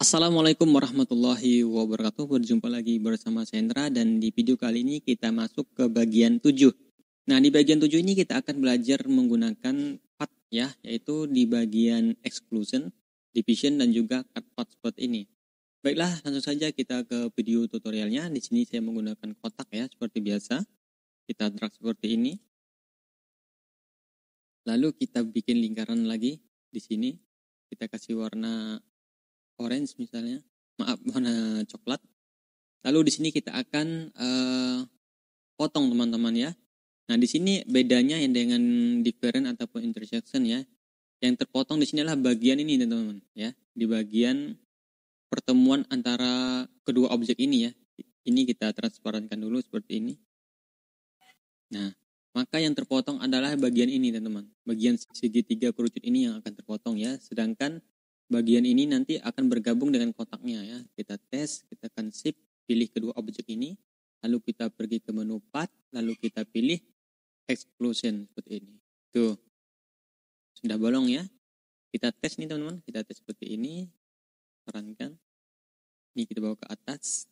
Assalamualaikum warahmatullahi wabarakatuh. Berjumpa lagi bersama Sendra dan di video kali ini kita masuk ke bagian 7. Nah, di bagian 7 ini kita akan belajar menggunakan part ya, yaitu di bagian exclusion, division dan juga cut spot ini. Baiklah, langsung saja kita ke video tutorialnya. Di sini saya menggunakan kotak ya seperti biasa. Kita drag seperti ini. Lalu kita bikin lingkaran lagi di sini. Kita kasih warna orange misalnya, maaf warna coklat. Lalu di sini kita akan uh, potong teman-teman ya. Nah di sini bedanya yang dengan different ataupun intersection ya. Yang terpotong di sini adalah bagian ini teman-teman ya. Di bagian pertemuan antara kedua objek ini ya. Ini kita transparankan dulu seperti ini. Nah maka yang terpotong adalah bagian ini teman-teman. Bagian segitiga kerucut ini yang akan terpotong ya. Sedangkan bagian ini nanti akan bergabung dengan kotaknya ya. Kita tes, kita akan sip pilih kedua objek ini, lalu kita pergi ke menu path, lalu kita pilih exclusion seperti ini. Tuh. Sudah bolong ya. Kita tes nih teman-teman, kita tes seperti ini. perankan Ini kita bawa ke atas.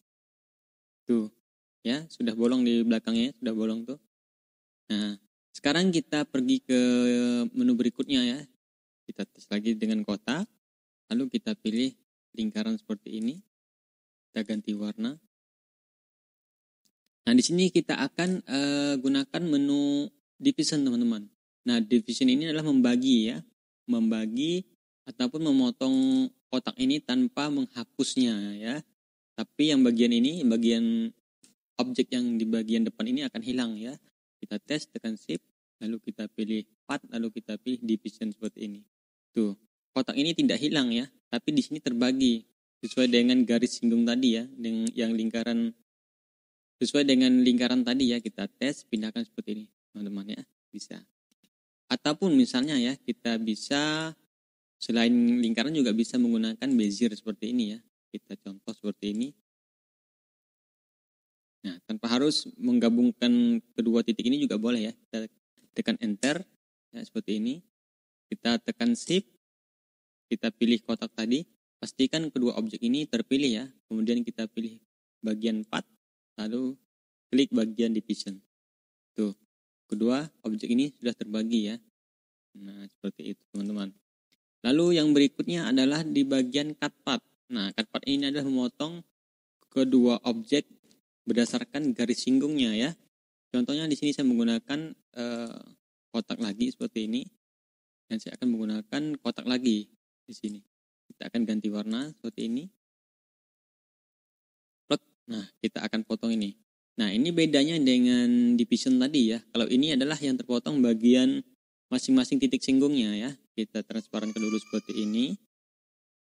Tuh. Ya, sudah bolong di belakangnya, ya. sudah bolong tuh. Nah, sekarang kita pergi ke menu berikutnya ya. Kita tes lagi dengan kotak Lalu kita pilih lingkaran seperti ini. Kita ganti warna. Nah, di sini kita akan uh, gunakan menu division, teman-teman. Nah, division ini adalah membagi ya. Membagi ataupun memotong kotak ini tanpa menghapusnya ya. Tapi yang bagian ini, bagian objek yang di bagian depan ini akan hilang ya. Kita tes, tekan shift, lalu kita pilih part, lalu kita pilih division seperti ini. Tuh kotak ini tidak hilang ya, tapi di sini terbagi sesuai dengan garis singgung tadi ya, yang lingkaran sesuai dengan lingkaran tadi ya kita tes pindahkan seperti ini teman-teman ya bisa. Ataupun misalnya ya kita bisa selain lingkaran juga bisa menggunakan bezier seperti ini ya. Kita contoh seperti ini. Nah, tanpa harus menggabungkan kedua titik ini juga boleh ya. Kita tekan enter ya seperti ini. Kita tekan shift kita pilih kotak tadi, pastikan kedua objek ini terpilih ya. Kemudian kita pilih bagian part, lalu klik bagian division. Tuh, kedua objek ini sudah terbagi ya. Nah, seperti itu teman-teman. Lalu yang berikutnya adalah di bagian cut path. Nah, cut path ini adalah memotong kedua objek berdasarkan garis singgungnya ya. Contohnya di sini saya menggunakan eh, kotak lagi seperti ini dan saya akan menggunakan kotak lagi di sini. Kita akan ganti warna seperti ini. Plot. Nah, kita akan potong ini. Nah, ini bedanya dengan division tadi ya. Kalau ini adalah yang terpotong bagian masing-masing titik singgungnya ya. Kita transparan ke dulu seperti ini.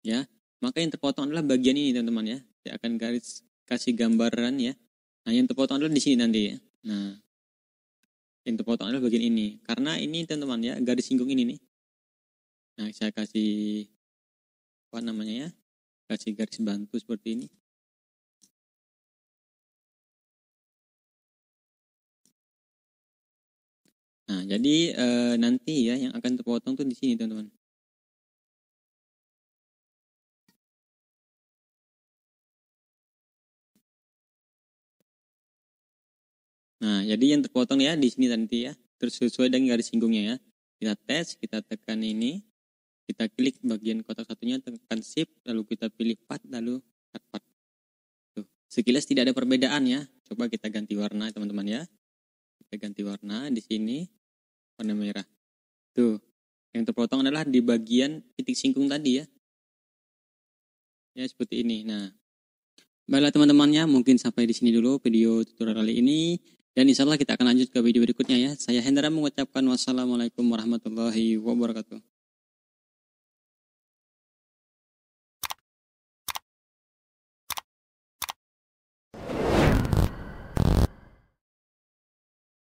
Ya. Maka yang terpotong adalah bagian ini teman-teman ya. Saya akan garis kasih gambaran ya. Nah, yang terpotong adalah di sini nanti ya. Nah, yang terpotong adalah bagian ini. Karena ini teman-teman ya, garis singgung ini nih. Nah, saya kasih apa namanya ya kasih garis bantu seperti ini Nah, jadi e, nanti ya yang akan terpotong tuh di sini, teman-teman. Nah, jadi yang terpotong ya di sini nanti ya. Terus sesuai dengan garis singgungnya ya. Kita tes, kita tekan ini kita klik bagian kotak satunya tekan shift lalu kita pilih part lalu cut part tuh sekilas tidak ada perbedaan ya coba kita ganti warna teman-teman ya kita ganti warna di sini warna merah tuh yang terpotong adalah di bagian titik singkung tadi ya ya seperti ini nah baiklah teman-temannya mungkin sampai di sini dulu video tutorial kali ini dan insya Allah kita akan lanjut ke video berikutnya ya. Saya Hendra mengucapkan wassalamualaikum warahmatullahi wabarakatuh.